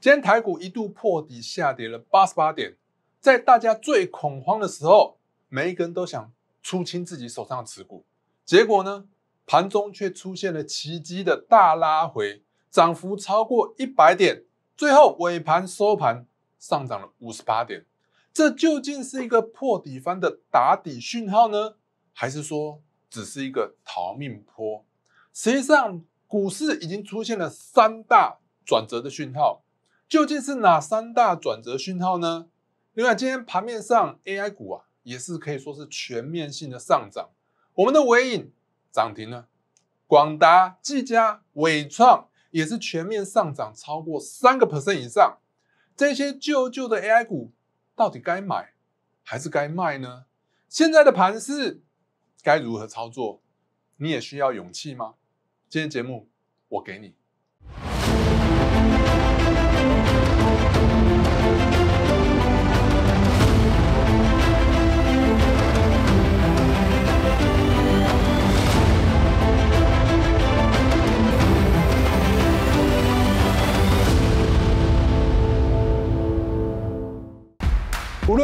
今天台股一度破底下跌了八十八点，在大家最恐慌的时候，每个人都想出清自己手上的持股，结果呢，盘中却出现了奇迹的大拉回，涨幅超过一百点，最后尾盘收盘上涨了五十八点。这究竟是一个破底翻的打底讯号呢，还是说只是一个逃命坡？实际上，股市已经出现了三大转折的讯号。究竟是哪三大转折讯号呢？另外，今天盘面上 AI 股啊，也是可以说是全面性的上涨。我们的尾影涨停了，广达、技嘉、伟创也是全面上涨超过三个 percent 以上。这些旧旧的 AI 股，到底该买还是该卖呢？现在的盘势该如何操作？你也需要勇气吗？今天节目我给你。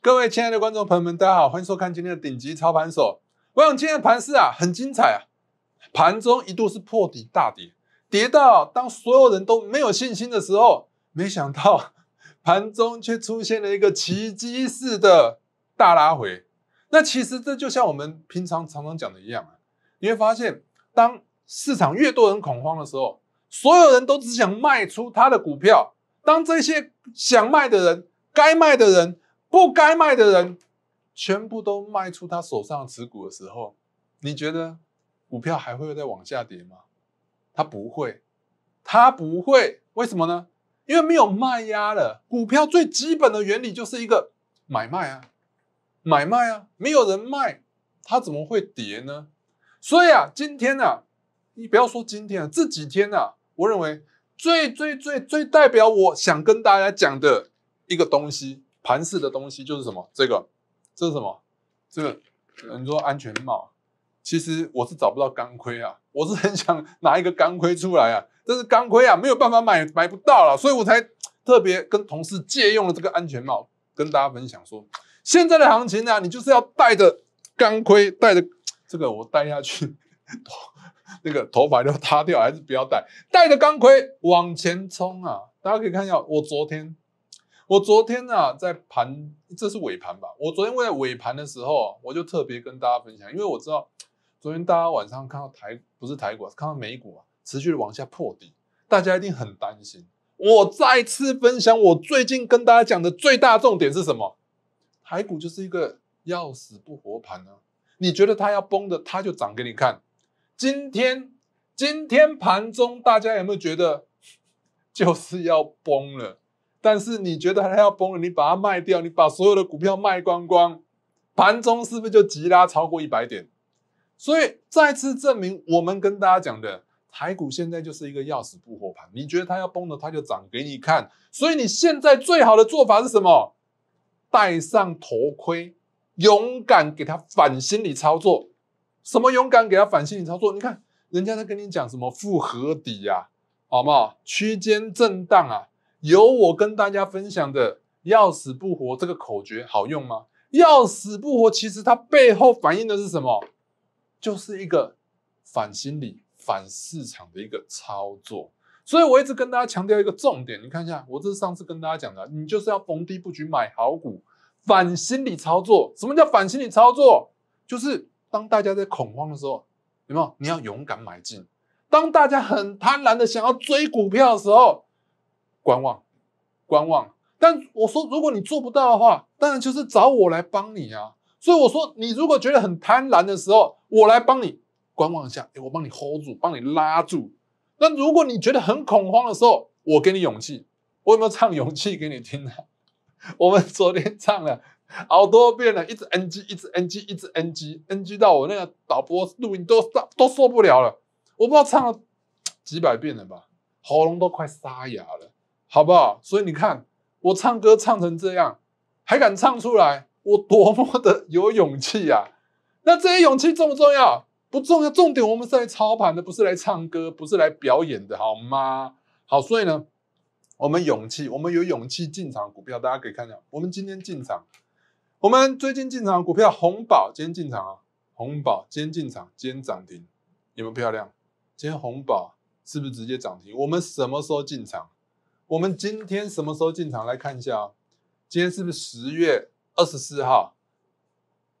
各位亲爱的观众朋友们，大家好，欢迎收看今天的顶级操盘手。我想今天的盘市啊，很精彩啊，盘中一度是破底大跌，跌到当所有人都没有信心的时候，没想到 盘中却出现了一个奇迹式的大拉回。那其实这就像我们平常常常讲的一样啊，你会发现，当市场越多人恐慌的时候，所有人都只想卖出他的股票，当这些想卖的人，该卖的人。不该卖的人全部都卖出他手上持股的时候，你觉得股票还会再往下跌吗？他不会，他不会。为什么呢？因为没有卖压了。股票最基本的原理就是一个买卖啊，买卖啊，没有人卖，它怎么会跌呢？所以啊，今天啊，你不要说今天啊，这几天啊，我认为最最最最代表我想跟大家讲的一个东西。盘式的东西就是什么？这个，这是什么？这个，你说安全帽，其实我是找不到钢盔啊，我是很想拿一个钢盔出来啊，但是钢盔啊没有办法买，买不到了，所以我才特别跟同事借用了这个安全帽，跟大家分享说，现在的行情呢，你就是要戴着钢盔，戴着这个我戴下去，那个头发就塌掉，还是不要戴，戴着钢盔往前冲啊！大家可以看一下我昨天。我昨天啊，在盘，这是尾盘吧？我昨天在尾盘的时候，我就特别跟大家分享，因为我知道昨天大家晚上看到台不是台股，看到美股啊持续的往下破底，大家一定很担心。我再次分享我最近跟大家讲的最大重点是什么？台股就是一个要死不活盘呢？你觉得它要崩的，它就涨给你看。今天今天盘中大家有没有觉得就是要崩了？但是你觉得它要崩了，你把它卖掉，你把所有的股票卖光光，盘中是不是就急拉超过一百点？所以再次证明我们跟大家讲的，台股现在就是一个要死不活盘。你觉得它要崩了，它就涨给你看。所以你现在最好的做法是什么？戴上头盔，勇敢给它反心理操作。什么勇敢给它反心理操作？你看人家在跟你讲什么复合底呀，好不好？区间震荡啊。有我跟大家分享的“要死不活”这个口诀好用吗？“要死不活”其实它背后反映的是什么？就是一个反心理、反市场的一个操作。所以我一直跟大家强调一个重点，你看一下，我这是上次跟大家讲的，你就是要逢低布局买好股，反心理操作。什么叫反心理操作？就是当大家在恐慌的时候，有没有？你要勇敢买进；当大家很贪婪的想要追股票的时候。观望，观望。但我说，如果你做不到的话，当然就是找我来帮你啊。所以我说，你如果觉得很贪婪的时候，我来帮你观望一下。诶我帮你 hold 住，帮你拉住。那如果你觉得很恐慌的时候，我给你勇气。我有没有唱勇气给你听啊？我们昨天唱了好多遍了，一直 NG，一直 NG，一直 NG，NG 到我那个导播录音都都受不了了。我不知道唱了几百遍了吧，喉咙都快沙哑了。好不好？所以你看，我唱歌唱成这样，还敢唱出来，我多么的有勇气啊！那这些勇气重不重要？不重要。重点我们是来操盘的，不是来唱歌，不是来表演的，好吗？好，所以呢，我们勇气，我们有勇气进场股票。大家可以看到，我们今天进场，我们最近进场股票红宝，今天进场啊，红宝今天进场，今天涨停，有没有漂亮？今天红宝是不是直接涨停？我们什么时候进场？我们今天什么时候进场来看一下啊？今天是不是十月二十四号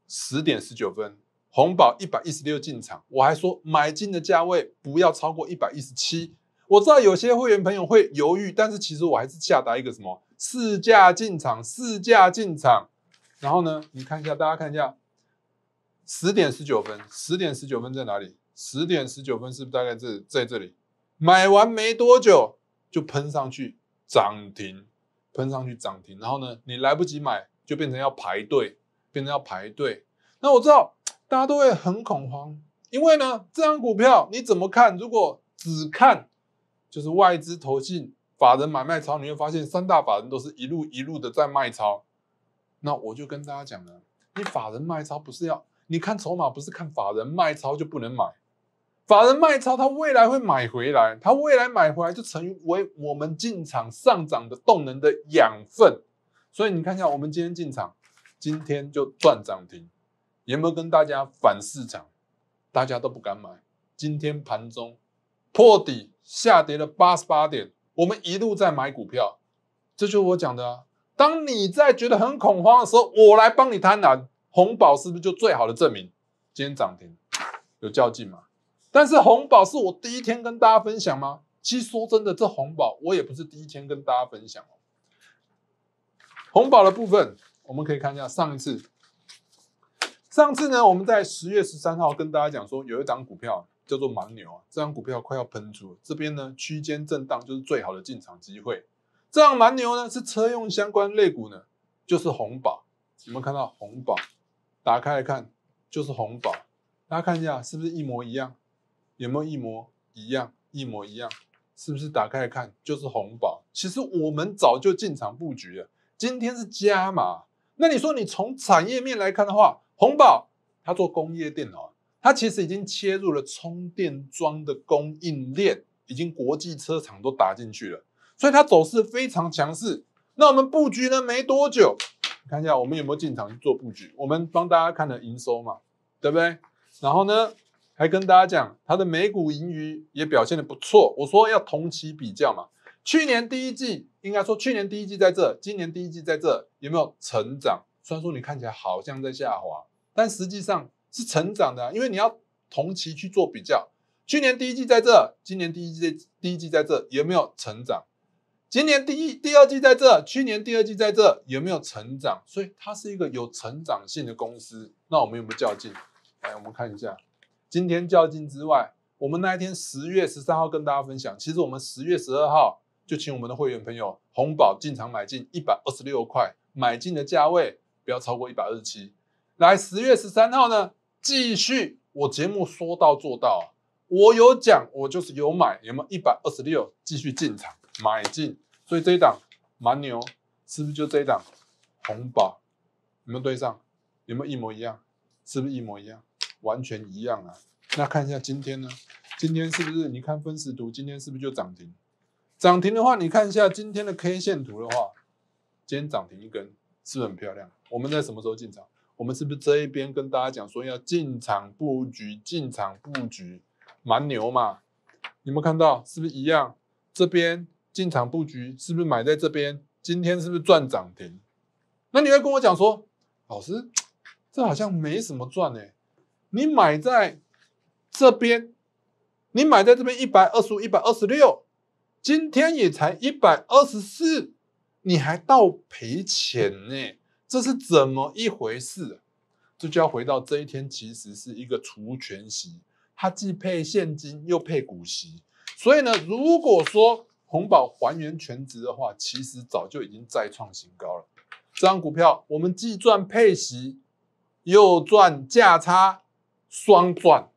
十点十九分？红宝一百一十六进场，我还说买进的价位不要超过一百一十七。我知道有些会员朋友会犹豫，但是其实我还是下达一个什么试驾进场，试驾进场。然后呢，你看一下，大家看一下，十点十九分，十点十九分在哪里？十点十九分是不是大概是在这里？买完没多久就喷上去。涨停，喷上去涨停，然后呢，你来不及买，就变成要排队，变成要排队。那我知道大家都会很恐慌，因为呢，这张股票你怎么看？如果只看就是外资投进法人买卖超，你会发现三大法人都是一路一路的在卖超。那我就跟大家讲了，你法人卖超不是要，你看筹码不是看法人卖超就不能买。法人卖超，他未来会买回来，他未来买回来就成为我们进场上涨的动能的养分。所以你看一下，我们今天进场，今天就断涨停，有没有跟大家反市场？大家都不敢买。今天盘中破底下跌了八十八点，我们一路在买股票，这就是我讲的啊。当你在觉得很恐慌的时候，我来帮你贪婪。红宝是不是就最好的证明？今天涨停有较劲吗？但是红宝是我第一天跟大家分享吗？其实说真的，这红宝我也不是第一天跟大家分享哦。红宝的部分，我们可以看一下上一次，上次呢我们在十月十三号跟大家讲说，有一档股票叫做蛮牛啊，这档股票快要喷出，了，这边呢区间震荡就是最好的进场机会。这档蛮牛呢是车用相关类股呢，就是红宝。你们看到红宝？打开来看就是红宝，大家看一下是不是一模一样？有没有一模一样？一模一样，是不是打开看就是红宝？其实我们早就进场布局了。今天是加码。那你说，你从产业面来看的话，红宝它做工业电脑，它其实已经切入了充电桩的供应链，已经国际车厂都打进去了，所以它走势非常强势。那我们布局呢？没多久，看一下我们有没有进场去做布局？我们帮大家看了营收嘛，对不对？然后呢？还跟大家讲，它的每股盈余也表现的不错。我说要同期比较嘛，去年第一季应该说去年第一季在这，今年第一季在这有没有成长？虽然说你看起来好像在下滑，但实际上是成长的，啊，因为你要同期去做比较，去年第一季在这，今年第一季第一季在这有没有成长？今年第一第二季在这，去年第二季在这有没有成长？所以它是一个有成长性的公司。那我们有没有较劲？来，我们看一下。今天较劲之外，我们那一天十月十三号跟大家分享，其实我们十月十二号就请我们的会员朋友红宝进场买进一百二十六块，买进的价位不要超过一百二十七。来十月十三号呢，继续我节目说到做到，我有讲我就是有买，有没有一百二十六继续进场买进？所以这一档蛮牛，是不是就这一档红宝？有没有对上？有没有一模一样？是不是一模一样？完全一样啊！那看一下今天呢？今天是不是？你看分时图，今天是不是就涨停？涨停的话，你看一下今天的 K 线图的话，今天涨停一根，是不是很漂亮。我们在什么时候进场？我们是不是这一边跟大家讲说要进场布局？进场布局，蛮牛嘛！有没有看到？是不是一样？这边进场布局是不是买在这边？今天是不是赚涨停？那你会跟我讲说，老师，这好像没什么赚呢。你买在这边，你买在这边一百二十五、一百二十六，今天也才一百二十四，你还到赔钱呢？这是怎么一回事？这就要回到这一天其实是一个除权息，它既配现金又配股息，所以呢，如果说红宝还原全值的话，其实早就已经再创新高了。这张股票我们既赚配息，又赚价差。双赚，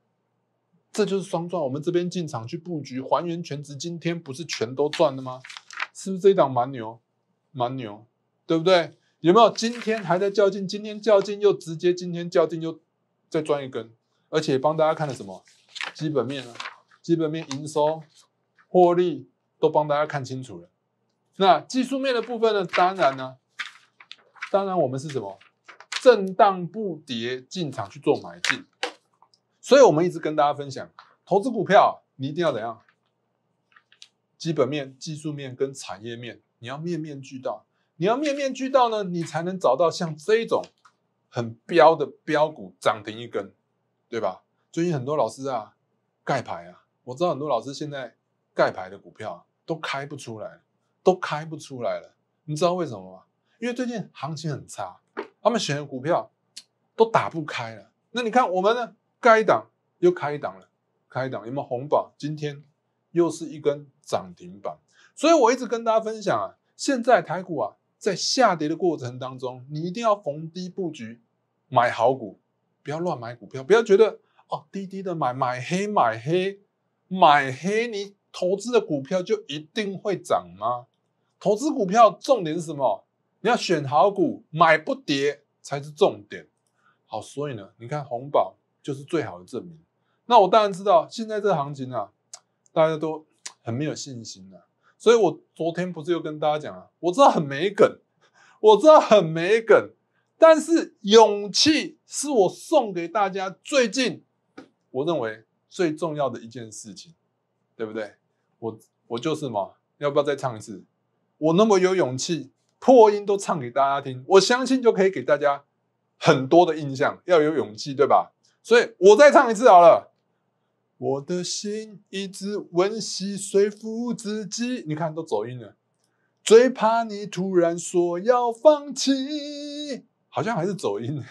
这就是双赚。我们这边进场去布局，还原全值，今天不是全都赚了吗？是不是这一档蛮牛，蛮牛，对不对？有没有今天还在较劲？今天较劲又直接，今天较劲又再赚一根，而且帮大家看了什么？基本面呢？基本面营收、获利都帮大家看清楚了。那技术面的部分呢？当然呢，当然我们是什么？震荡不跌进场去做买进。所以我们一直跟大家分享，投资股票你一定要怎样？基本面、技术面跟产业面，你要面面俱到。你要面面俱到呢，你才能找到像这种很标的标股涨停一根，对吧？最近很多老师啊，盖牌啊，我知道很多老师现在盖牌的股票都开不出来，都开不出来了。你知道为什么吗？因为最近行情很差，他们选的股票都打不开了。那你看我们呢？该档又开档了，开档，有没有红宝？今天又是一根涨停板，所以我一直跟大家分享啊，现在台股啊在下跌的过程当中，你一定要逢低布局，买好股，不要乱买股票，不要觉得哦，低低的买，买黑买黑买黑，你投资的股票就一定会涨吗？投资股票重点是什么？你要选好股，买不跌才是重点。好，所以呢，你看红宝。就是最好的证明。那我当然知道现在这个行情啊，大家都很没有信心啊。所以我昨天不是又跟大家讲了，我知道很没梗，我知道很没梗，但是勇气是我送给大家最近我认为最重要的一件事情，对不对？我我就是嘛，要不要再唱一次？我那么有勇气，破音都唱给大家听，我相信就可以给大家很多的印象。要有勇气，对吧？所以我再唱一次好了，我的心一直温习，说服自己。你看都走音了，最怕你突然说要放弃，好像还是走音。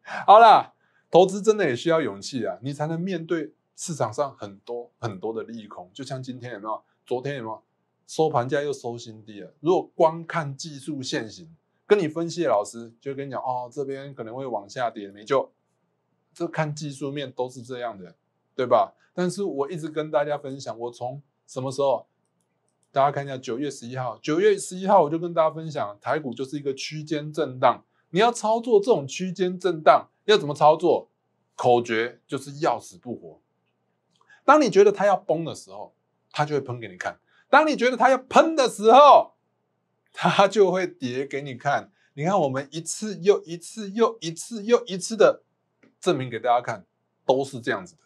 好啦，投资真的也需要勇气啊，你才能面对市场上很多很多的利空。就像今天有没有？昨天有没有？收盘价又收新低了。如果光看技术线型，跟你分析的老师就跟你讲哦，这边可能会往下跌，没救。这看技术面都是这样的，对吧？但是我一直跟大家分享，我从什么时候？大家看一下，九月十一号，九月十一号我就跟大家分享，台股就是一个区间震荡。你要操作这种区间震荡，要怎么操作？口诀就是要死不活。当你觉得它要崩的时候，它就会喷给你看；当你觉得它要喷的时候，它就会跌给你看。你看，我们一次又一次，又一次又一次的。证明给大家看，都是这样子的。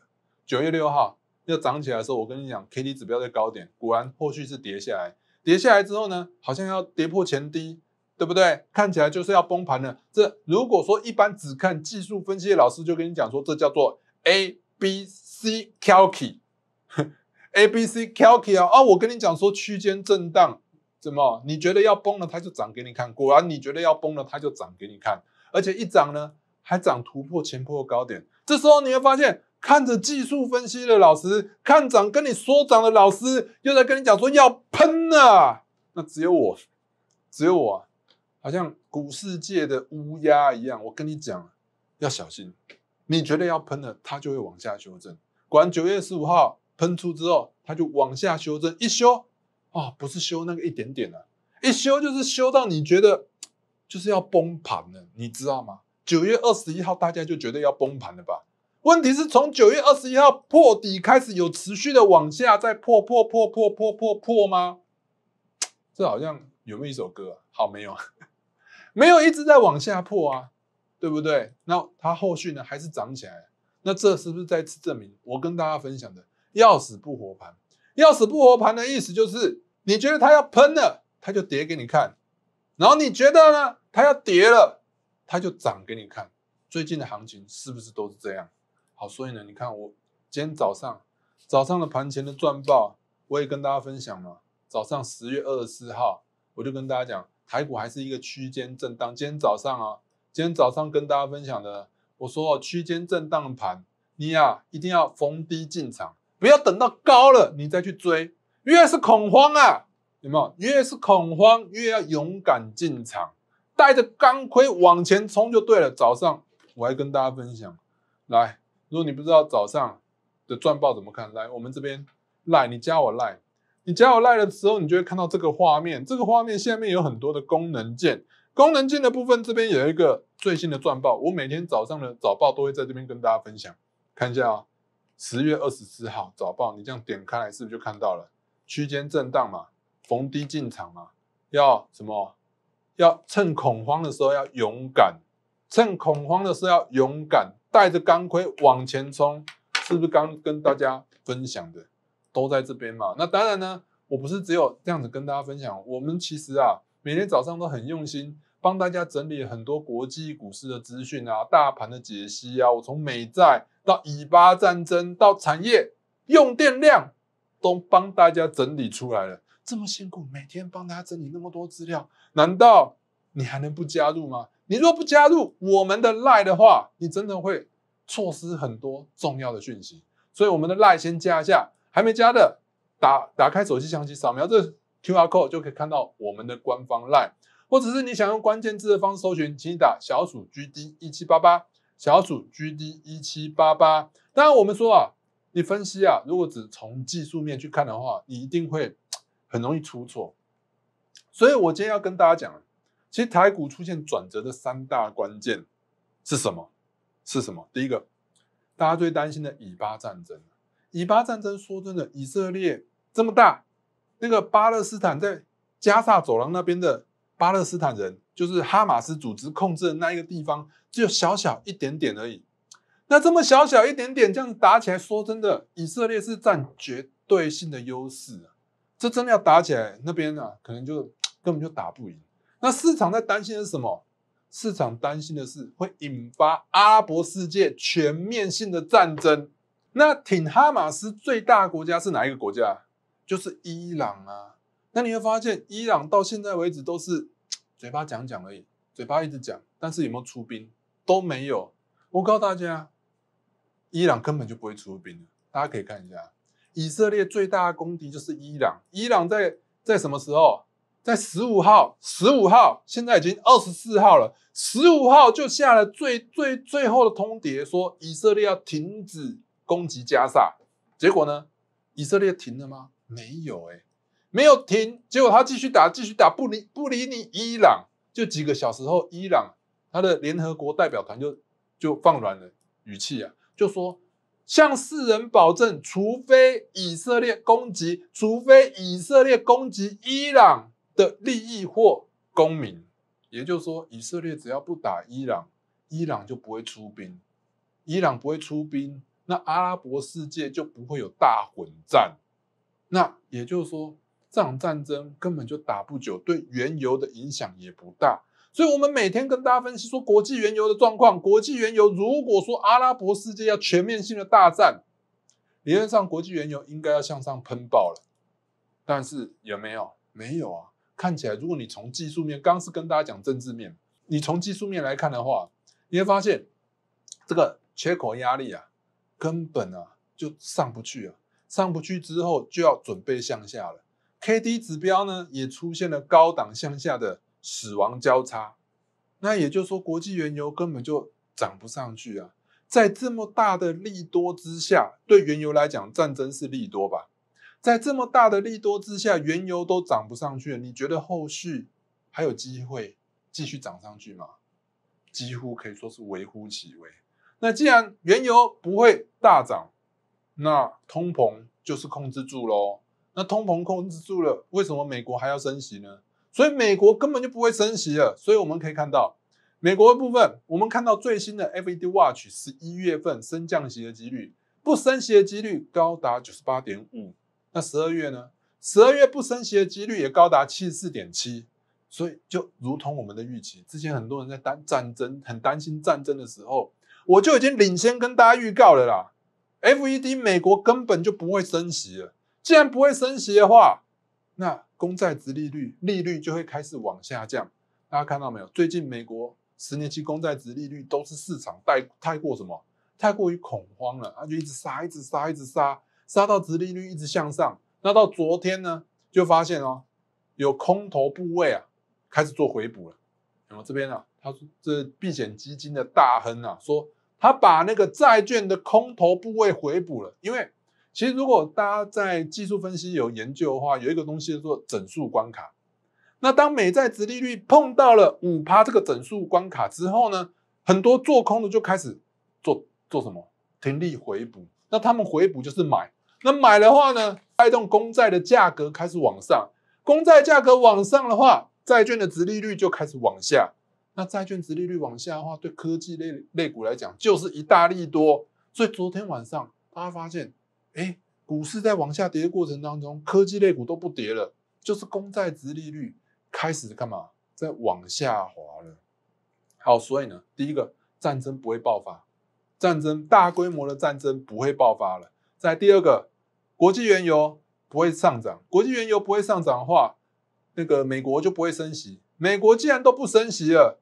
九月六号要涨起来的时候，我跟你讲，K D 指标在高点，果然后续是跌下来。跌下来之后呢，好像要跌破前低，对不对？看起来就是要崩盘了。这如果说一般只看技术分析的老师就跟你讲说，这叫做 A B C Kalki，A B C Kalki 啊啊！我跟你讲说区间震荡，怎么你觉得要崩了，它就涨给你看；果然你觉得要崩了，它就涨给你看，而且一涨呢。还涨突破前破高点，这时候你会发现，看着技术分析的老师，看涨跟你说涨的老师，又在跟你讲说要喷呐，那只有我，只有我，好像古世界的乌鸦一样。我跟你讲，要小心。你觉得要喷了，它就会往下修正。果然，九月十五号喷出之后，它就往下修正。一修，哦，不是修那个一点点啊，一修就是修到你觉得就是要崩盘了，你知道吗？九月二十一号，大家就觉得要崩盘了吧？问题是从九月二十一号破底开始，有持续的往下在破破破破破破破吗？这好像有没有一首歌？好没有，没有一直在往下破啊，对不对？那它后续呢还是涨起来？那这是不是再次证明我跟大家分享的要死不活盘？要死不活盘的意思就是，你觉得它要喷了，它就跌给你看；然后你觉得呢，它要跌了。它就涨给你看，最近的行情是不是都是这样？好，所以呢，你看我今天早上早上的盘前的赚报，我也跟大家分享了。早上十月二十四号，我就跟大家讲，台股还是一个区间震荡。今天早上啊，今天早上跟大家分享的，我说区间震荡盘，你呀一定要逢低进场，不要等到高了你再去追。越是恐慌啊，有没有？越是恐慌，越要勇敢进场。带着钢盔往前冲就对了。早上我还跟大家分享，来，如果你不知道早上的转报怎么看，来，我们这边赖，你加我赖，你加我赖的时候，你就会看到这个画面。这个画面下面有很多的功能键，功能键的部分这边有一个最新的转报，我每天早上的早报都会在这边跟大家分享。看一下啊，十月二十四号早报，你这样点开来是不是就看到了？区间震荡嘛，逢低进场嘛，要什么？要趁恐慌的时候要勇敢，趁恐慌的时候要勇敢，带着钢盔往前冲，是不是刚跟大家分享的都在这边嘛？那当然呢，我不是只有这样子跟大家分享，我们其实啊，每天早上都很用心帮大家整理很多国际股市的资讯啊，大盘的解析啊，我从美债到以巴战争到产业用电量都帮大家整理出来了。这么辛苦，每天帮他整理那么多资料，难道你还能不加入吗？你若不加入我们的 Line 的话，你真的会错失很多重要的讯息。所以我们的 Line 先加一下，还没加的打打开手机相机扫描这 QR Code 就可以看到我们的官方 Line，或者是你想用关键字的方式搜寻，请你打小组 GD 一七八八小组 GD 一七八八。当然我们说啊，你分析啊，如果只从技术面去看的话，你一定会。很容易出错，所以我今天要跟大家讲，其实台股出现转折的三大关键是什么？是什么？第一个，大家最担心的以巴战争。以巴战争说真的，以色列这么大，那个巴勒斯坦在加萨走廊那边的巴勒斯坦人，就是哈马斯组织控制的那一个地方，只有小小一点点而已。那这么小小一点点，这样打起来，说真的，以色列是占绝对性的优势。这真的要打起来，那边呢可能就 根本就打不赢。那市场在担心的是什么？市场担心的是会引发阿拉伯世界全面性的战争。那挺哈马斯最大国家是哪一个国家？就是伊朗啊。那你会发现，伊朗到现在为止都是 嘴巴讲讲而已，嘴巴一直讲，但是有没有出兵都没有。我告诉大家，伊朗根本就不会出兵大家可以看一下。以色列最大的公敌就是伊朗。伊朗在在什么时候？在十五号。十五号现在已经二十四号了。十五号就下了最最最后的通牒，说以色列要停止攻击加沙。结果呢？以色列停了吗？没有，哎，没有停。结果他继续打，继续打，不理不理你。伊朗就几个小时后，伊朗他的联合国代表团就就放软了语气啊，就说。向世人保证，除非以色列攻击，除非以色列攻击伊朗的利益或公民，也就是说，以色列只要不打伊朗，伊朗就不会出兵，伊朗不会出兵，那阿拉伯世界就不会有大混战。那也就是说，这场战争根本就打不久，对原油的影响也不大。所以，我们每天跟大家分析说国际原油的状况。国际原油如果说阿拉伯世界要全面性的大战，理论上国际原油应该要向上喷爆了。但是有没有？没有啊！看起来，如果你从技术面，刚是跟大家讲政治面，你从技术面来看的话，你会发现这个缺口压力啊，根本啊就上不去啊，上不去之后就要准备向下了。K D 指标呢也出现了高档向下的。死亡交叉，那也就是说国际原油根本就涨不上去啊！在这么大的利多之下，对原油来讲，战争是利多吧？在这么大的利多之下，原油都涨不上去，你觉得后续还有机会继续涨上去吗？几乎可以说是微乎其微。那既然原油不会大涨，那通膨就是控制住喽。那通膨控制住了，为什么美国还要升息呢？所以美国根本就不会升息了，所以我们可以看到美国的部分，我们看到最新的 F E D Watch 十一月份升降息的几率，不升息的几率高达九十八点五。那十二月呢？十二月不升息的几率也高达七十四点七。所以就如同我们的预期，之前很多人在担战争，很担心战争的时候，我就已经领先跟大家预告了啦。F E D 美国根本就不会升息了。既然不会升息的话，那公债值利率利率就会开始往下降，大家看到没有？最近美国十年期公债值利率都是市场太太过什么，太过于恐慌了，它就一直杀，一直杀，一直杀，杀到值利率一直向上。那到昨天呢，就发现哦，有空头部位啊，开始做回补了。然后这边啊，他说这避险基金的大亨啊，说他把那个债券的空头部位回补了，因为。其实，如果大家在技术分析有研究的话，有一个东西叫做整数关卡。那当美债殖利率碰到了五趴这个整数关卡之后呢，很多做空的就开始做做什么？停利回补。那他们回补就是买。那买的话呢，带动公债的价格开始往上。公债价格往上的话，债券的殖利率就开始往下。那债券殖利率往下的话，对科技类类股来讲就是一大利多。所以昨天晚上大家发现。哎，股市在往下跌的过程当中，科技类股都不跌了，就是公债值利率开始干嘛在往下滑了。好，所以呢，第一个战争不会爆发，战争大规模的战争不会爆发了。在第二个，国际原油不会上涨，国际原油不会上涨的话，那个美国就不会升息。美国既然都不升息了，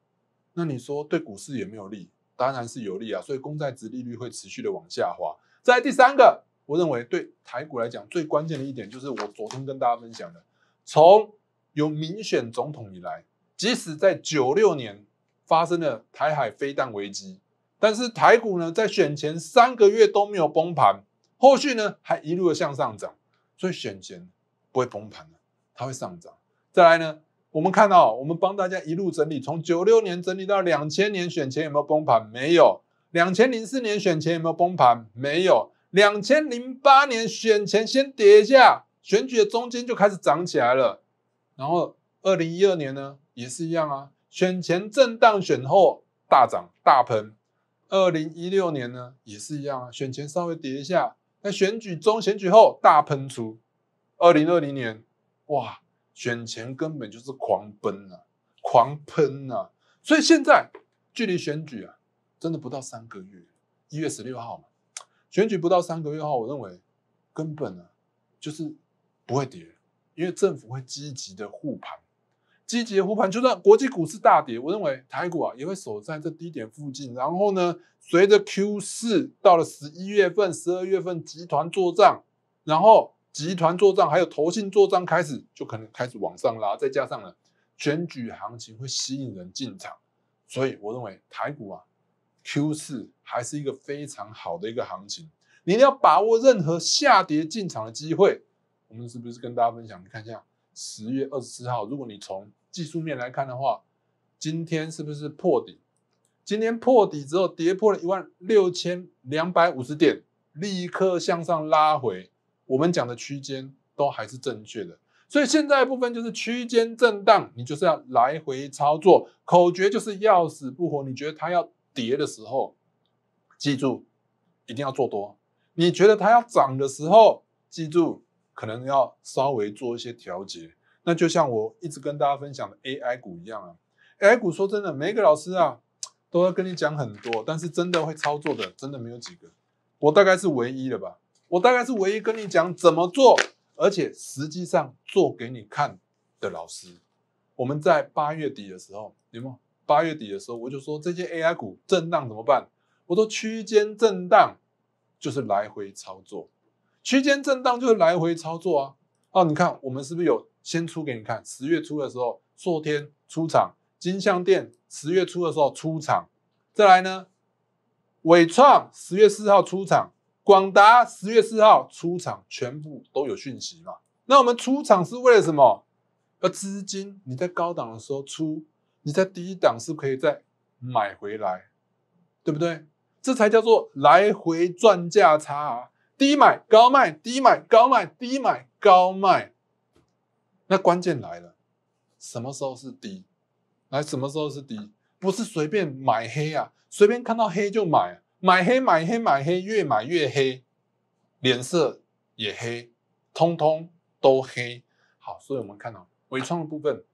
那你说对股市有没有利？当然是有利啊。所以公债值利率会持续的往下滑。在第三个。我认为对台股来讲，最关键的一点就是我昨天跟大家分享的：从有民选总统以来，即使在九六年发生了台海飞弹危机，但是台股呢在选前三个月都没有崩盘，后续呢还一路的向上涨，所以选前不会崩盘的，它会上涨。再来呢，我们看到我们帮大家一路整理，从九六年整理到两千年选前有没有崩盘？没有。两千零四年选前有没有崩盘？没有。两千零八年选前先跌一下，选举的中间就开始涨起来了。然后二零一二年呢也是一样啊，选前震荡，选后大涨大喷。二零一六年呢也是一样啊，选前稍微跌一下，那选举中选举后大喷出。二零二零年，哇，选前根本就是狂奔啊，狂喷啊！所以现在距离选举啊，真的不到三个月，一月十六号嘛。选举不到三个月后，我认为根本呢就是不会跌，因为政府会积极的护盘，积极的护盘，就算国际股市大跌，我认为台股啊也会守在这低点附近。然后呢，随着 Q 四到了十一月份、十二月份，集团做账，然后集团做账还有投信做账开始，就可能开始往上拉。再加上呢，选举行情会吸引人进场，所以我认为台股啊。Q 四还是一个非常好的一个行情，你一定要把握任何下跌进场的机会。我们是不是跟大家分享？你看一下十月二十四号，如果你从技术面来看的话，今天是不是破底？今天破底之后跌破了一万六千两百五十点，立刻向上拉回。我们讲的区间都还是正确的，所以现在部分就是区间震荡，你就是要来回操作。口诀就是要死不活，你觉得它要。跌的时候，记住一定要做多。你觉得它要涨的时候，记住可能要稍微做一些调节。那就像我一直跟大家分享的 AI 股一样啊，AI 股说真的，每个老师啊都要跟你讲很多，但是真的会操作的真的没有几个。我大概是唯一的吧？我大概是唯一跟你讲怎么做，而且实际上做给你看的老师。我们在八月底的时候，没有八月底的时候，我就说这些 AI 股震荡怎么办？我说区间震荡就是来回操作，区间震荡就是来回操作啊！哦，你看我们是不是有先出给你看？十月初的时候，硕天出场，金相店十月初的时候出场，再来呢，伟创十月四号出场，广达十月四号出场，全部都有讯息嘛？那我们出场是为了什么？要资金，你在高档的时候出。你在低档是可以再买回来，对不对？这才叫做来回赚价差啊，低买高卖，低买高卖，低买高卖。那关键来了，什么时候是低？来，什么时候是低？不是随便买黑啊，随便看到黑就买，买黑买黑买黑，越买越黑，脸色也黑，通通都黑。好，所以我们看到微创的部分。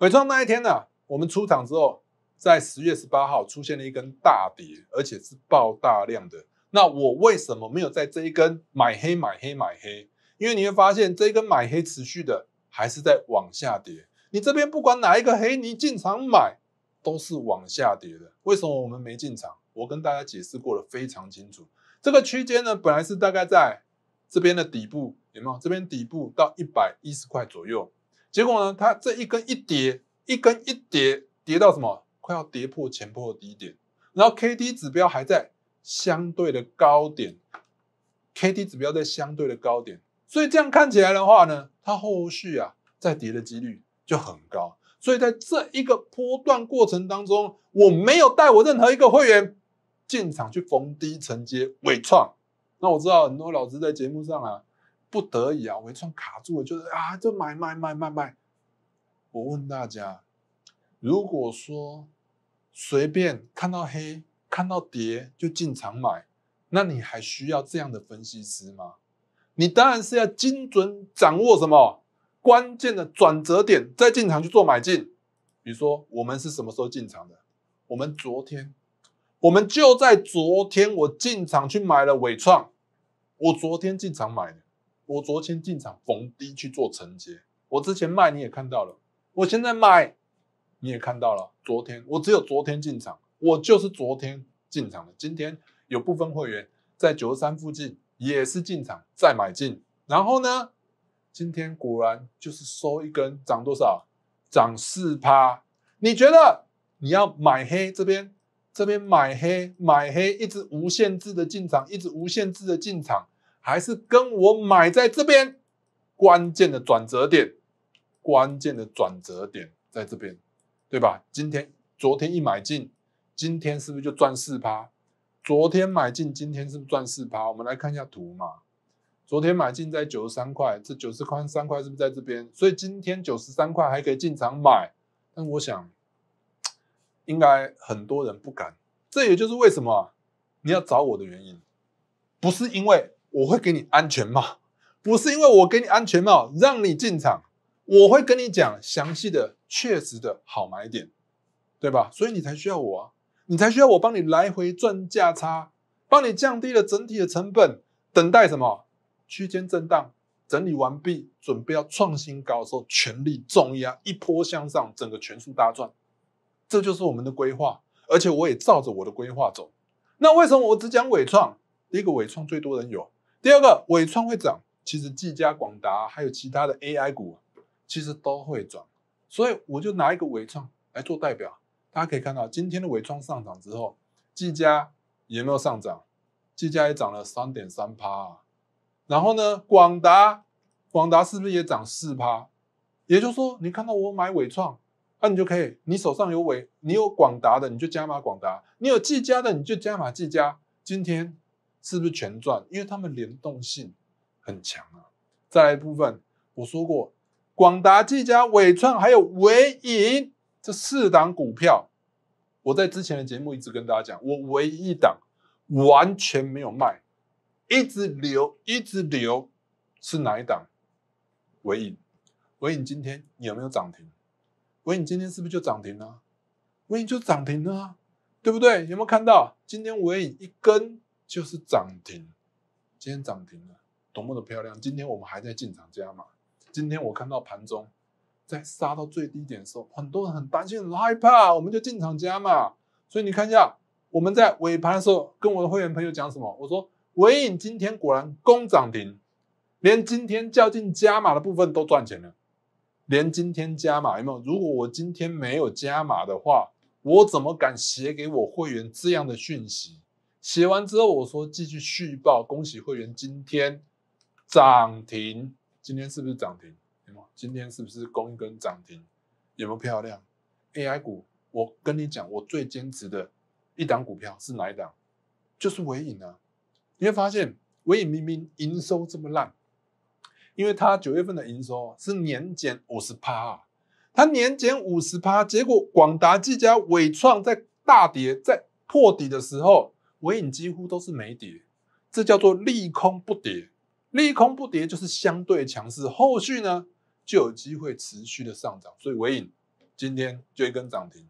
尾创那一天呢，我们出场之后，在十月十八号出现了一根大跌，而且是爆大量的。那我为什么没有在这一根买黑买黑买黑？因为你会发现这一根买黑持续的还是在往下跌。你这边不管哪一个黑，你进场买都是往下跌的。为什么我们没进场？我跟大家解释过的非常清楚。这个区间呢，本来是大概在这边的底部，有没有？这边底部到一百一十块左右。结果呢？它这一根一跌，一根一跌，跌到什么？快要跌破前破低点，然后 K D 指标还在相对的高点，K D 指标在相对的高点，所以这样看起来的话呢，它后续啊再跌的几率就很高。所以在这一个波段过程当中，我没有带我任何一个会员进场去逢低承接尾创。那我知道很多老师在节目上啊。不得已啊，伟创卡住了，就是啊，就买买买买买。我问大家，如果说随便看到黑、看到跌就进场买，那你还需要这样的分析师吗？你当然是要精准掌握什么关键的转折点再进场去做买进。比如说，我们是什么时候进场的？我们昨天，我们就在昨天我进场去买了伟创，我昨天进场买的。我昨天进场逢低去做承接，我之前卖你也看到了，我现在买你也看到了。昨天我只有昨天进场，我就是昨天进场的。今天有部分会员在九十三附近也是进场再买进，然后呢，今天果然就是收一根涨多少，涨四趴。你觉得你要买黑这边，这边买黑买黑一直无限制的进场，一直无限制的进场。还是跟我买，在这边关键的转折点，关键的转折点在这边，对吧？今天、昨天一买进，今天是不是就赚四趴？昨天买进，今天是不是赚四趴？我们来看一下图嘛。昨天买进在九十三块，这九十块三块是不是在这边？所以今天九十三块还可以进场买，但我想应该很多人不敢。这也就是为什么你要找我的原因，不是因为。我会给你安全帽，不是因为我给你安全帽让你进场，我会跟你讲详细的、确实的好买点，对吧？所以你才需要我啊，你才需要我帮你来回赚价差，帮你降低了整体的成本。等待什么？区间震荡整理完毕，准备要创新高的时候，全力重压，一波向上，整个全速大赚，这就是我们的规划。而且我也照着我的规划走。那为什么我只讲伟创？一个伟创最多人有。第二个伟创会涨，其实技嘉、广达还有其他的 AI 股，其实都会涨，所以我就拿一个伟创来做代表。大家可以看到，今天的伟创上涨之后，技嘉也没有上涨，技嘉也涨了三点三趴。然后呢，广达，广达是不是也涨四趴？也就是说，你看到我买伟创，那你就可以，你手上有伟，你有广达的你就加码广达，你有技嘉的你就加码技嘉。今天。是不是全赚？因为它们联动性很强啊。再来一部分，我说过，广达、技嘉、伟创还有唯影这四档股票，我在之前的节目一直跟大家讲，我唯一一档完全没有卖，一直留，一直留，是哪一档？唯影，唯影今天有没有涨停？唯影今天是不是就涨停了？唯影就涨停了啊，对不对？有没有看到今天唯影一根？就是涨停，今天涨停了，多么的漂亮！今天我们还在进场加码。今天我看到盘中在杀到最低点的时候，很多人很担心、很害怕，我们就进场加嘛。所以你看一下，我们在尾盘的时候跟我的会员朋友讲什么？我说尾影今天果然攻涨停，连今天叫进加码的部分都赚钱了，连今天加码有没有？如果我今天没有加码的话，我怎么敢写给我会员这样的讯息？写完之后，我说继续续报。恭喜会员今天涨停，今天是不是涨停？有没有？今天是不是一根涨停？有没有漂亮？AI 股，我跟你讲，我最坚持的一档股票是哪一档？就是微影啊！你会发现，微影明明营收这么烂，因为他九月份的营收是年减五十趴啊。他年减五十趴，结果广达、技嘉、伟创在大跌、在破底的时候。尾影几乎都是没跌，这叫做利空不跌，利空不跌就是相对强势，后续呢就有机会持续的上涨。所以尾影今天就一根涨停，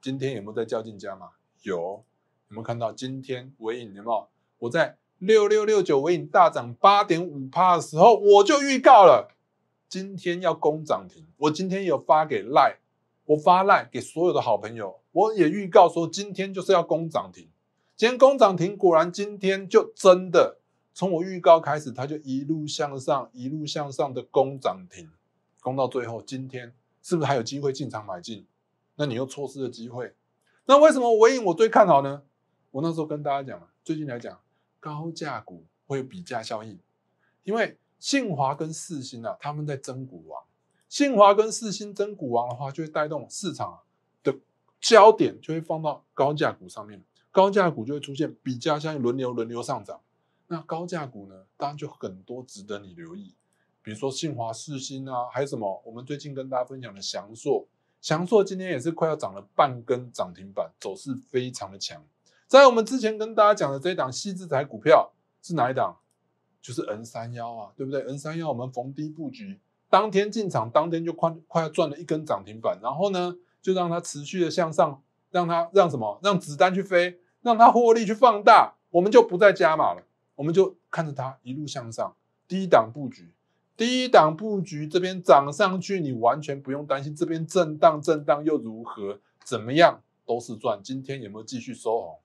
今天有没有在较劲加码？有，有没有看到今天尾影？有没有？我在六六六九尾影大涨八点五帕的时候，我就预告了今天要攻涨停。我今天有发给赖，我发赖给所有的好朋友，我也预告说今天就是要攻涨停。今天攻涨停果然，今天就真的从我预告开始，它就一路向上，一路向上的攻涨停，攻到最后，今天是不是还有机会进场买进？那你又错失了机会。那为什么唯盈我最看好呢？我那时候跟大家讲啊，最近来讲高价股会有比价效应，因为信华跟四星啊，他们在增股王，信华跟四星增股王的话，就会带动市场的焦点就会放到高价股上面高价股就会出现比较像轮流轮流上涨，那高价股呢，当然就很多值得你留意，比如说信华视新啊，还有什么？我们最近跟大家分享的翔硕，翔硕今天也是快要涨了半根涨停板，走势非常的强。在我们之前跟大家讲的这档西自材股票是哪一档？就是 N 三幺啊，对不对？N 三幺我们逢低布局，当天进场，当天就快快要赚了一根涨停板，然后呢，就让它持续的向上。让它让什么让子弹去飞，让它获利去放大，我们就不再加码了，我们就看着它一路向上。低档布局，低档布局这边涨上去，你完全不用担心。这边震荡震荡又如何？怎么样都是赚。今天有没有继续收红？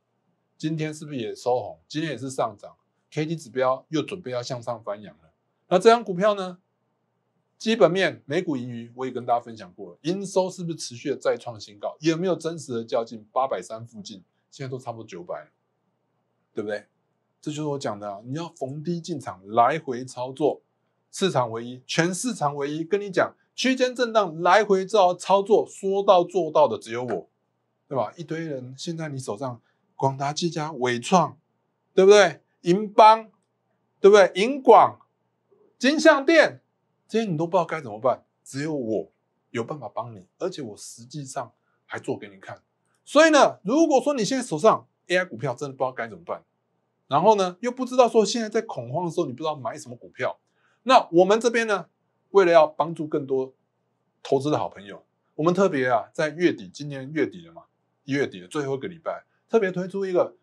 今天是不是也收红？今天也是上涨，K D 指标又准备要向上翻扬了。那这张股票呢？基本面每股盈余我也跟大家分享过了，营收是不是持续的再创新高？有没有真实的较劲？八百三附近，现在都差不多九百，对不对？这就是我讲的，啊，你要逢低进场，来回操作，市场唯一，全市场唯一。跟你讲，区间震荡来回造操作，说到做到的只有我，对吧？一堆人，现在你手上，广达、技嘉、伟创，对不对？银邦，对不对？银广、金象店。这些你都不知道该怎么办，只有我有办法帮你，而且我实际上还做给你看。所以呢，如果说你现在手上 AI 股票真的不知道该怎么办，然后呢又不知道说现在在恐慌的时候你不知道买什么股票，那我们这边呢，为了要帮助更多投资的好朋友，我们特别啊在月底今年月底了嘛，一月底的最后一个礼拜，特别推出一个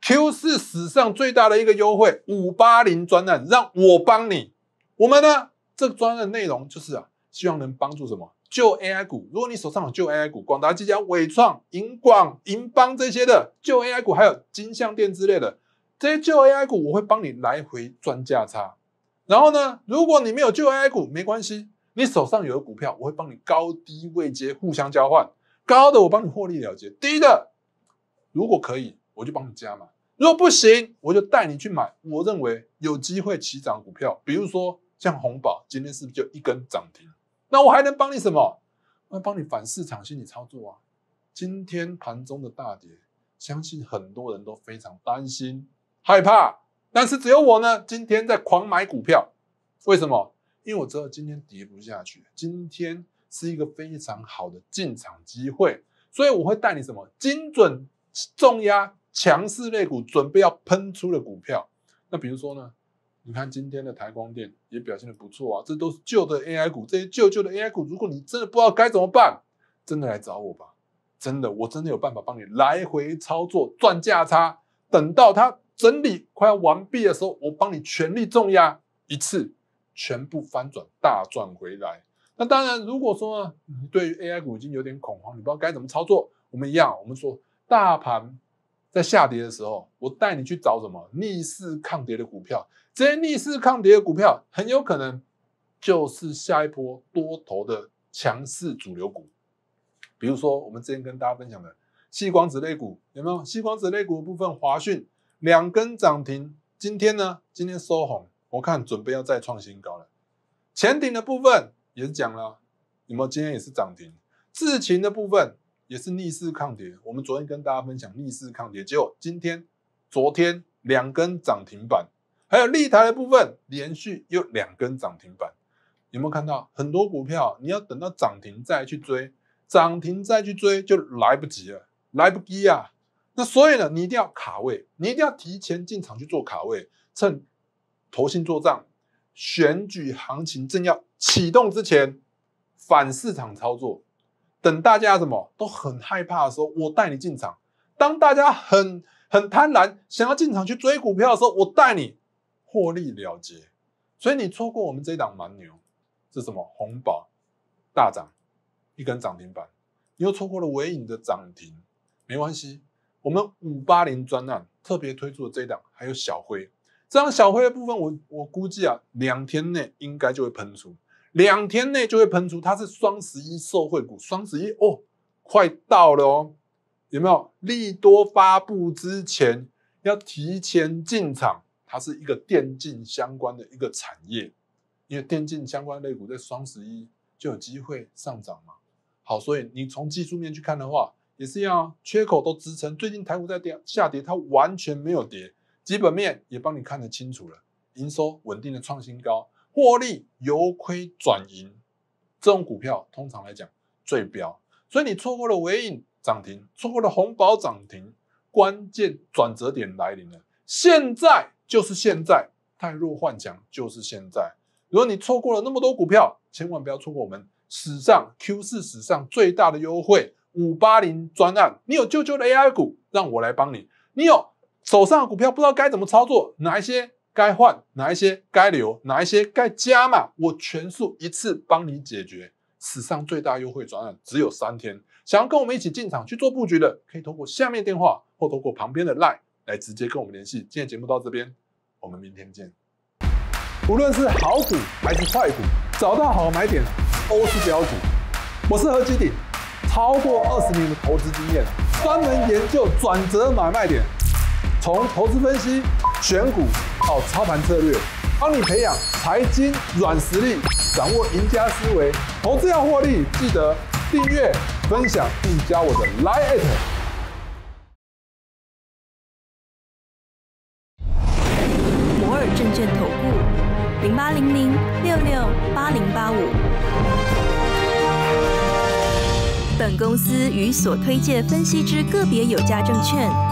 Q 四史上最大的一个优惠五八零专案，让我帮你。我们呢。这专的内容就是啊，希望能帮助什么旧 AI 股。如果你手上有旧 AI 股，广达、基金、伟创、银广、银邦这些的旧 AI 股，还有金相电之类的这些旧 AI 股，我会帮你来回赚价差。然后呢，如果你没有旧 AI 股，没关系，你手上有的股票，我会帮你高低位接，互相交换高的，我帮你获利了结；低的，如果可以，我就帮你加嘛。如果不行，我就带你去买。我认为有机会起涨股票，比如说。像红宝今天是不是就一根涨停？那我还能帮你什么？要帮你反市场心理操作啊！今天盘中的大跌，相信很多人都非常担心、害怕，但是只有我呢，今天在狂买股票。为什么？因为我知道今天跌不下去，今天是一个非常好的进场机会。所以我会带你什么精准重压强势类股，准备要喷出的股票。那比如说呢？你看今天的台光电也表现的不错啊，这都是旧的 AI 股，这些旧旧的 AI 股，如果你真的不知道该怎么办，真的来找我吧，真的，我真的有办法帮你来回操作赚价差，等到它整理快要完毕的时候，我帮你全力重压一次，全部翻转大赚回来。那当然，如果说你对于 AI 股已经有点恐慌，你不知道该怎么操作，我们一样，我们说大盘。在下跌的时候，我带你去找什么逆势抗跌的股票？这些逆势抗跌的股票，很有可能就是下一波多头的强势主流股。比如说，我们之前跟大家分享的细光子类股，有没有？细光子类股部分，华讯两根涨停，今天呢？今天收红，我看准备要再创新高了。前顶的部分也讲了，有没有？今天也是涨停。智勤的部分。也是逆势抗跌。我们昨天跟大家分享逆势抗跌，结果今天、昨天两根涨停板，还有立台的部分连续又两根涨停板。有没有看到很多股票？你要等到涨停再去追，涨停再去追就来不及了，来不及啊！那所以呢，你一定要卡位，你一定要提前进场去做卡位，趁投信做账，选举行情正要启动之前反市场操作。等大家什么都很害怕的时候，我带你进场；当大家很很贪婪，想要进场去追股票的时候，我带你获利了结。所以你错过我们这一档蛮牛，是什么红宝大涨一根涨停板，你又错过了尾影的涨停，没关系，我们五八零专案特别推出的这一档还有小辉，这张小辉的部分我我估计啊，两天内应该就会喷出。两天内就会喷出，它是双十一受惠股。双十一哦，快到了哦，有没有利多发布之前要提前进场？它是一个电竞相关的一个产业，因为电竞相关类股在双十一就有机会上涨嘛。好，所以你从技术面去看的话，也是一样啊，缺口都支撑。最近台股在跌下跌，它完全没有跌，基本面也帮你看得清楚了，营收稳定的创新高。获利由亏转盈，这种股票通常来讲最彪，所以你错过了尾影涨停，错过了红宝涨停，关键转折点来临了。现在就是现在，泰若幻想就是现在。如果你错过了那么多股票，千万不要错过我们史上 Q 四史上最大的优惠五八零专案。你有舅舅的 AI 股，让我来帮你。你有手上的股票不知道该怎么操作，哪一些？该换哪一些？该留哪一些？该加码，我全数一次帮你解决，史上最大优惠转案，只有三天。想要跟我们一起进场去做布局的，可以通过下面电话或通过旁边的 LINE 来直接跟我们联系。今天节目到这边，我们明天见。无论是好股还是坏股，找到好买点都是标股。我是何基鼎，超过二十年的投资经验，专门研究转折买卖点，从投资分析。选股到操盘策略，帮你培养财经软实力，掌握赢家思维。投资要获利，记得订阅、分享并加我的 Line。摩尔证券投顾零八零零六六八零八五。本公司与所推介分析之个别有价证券。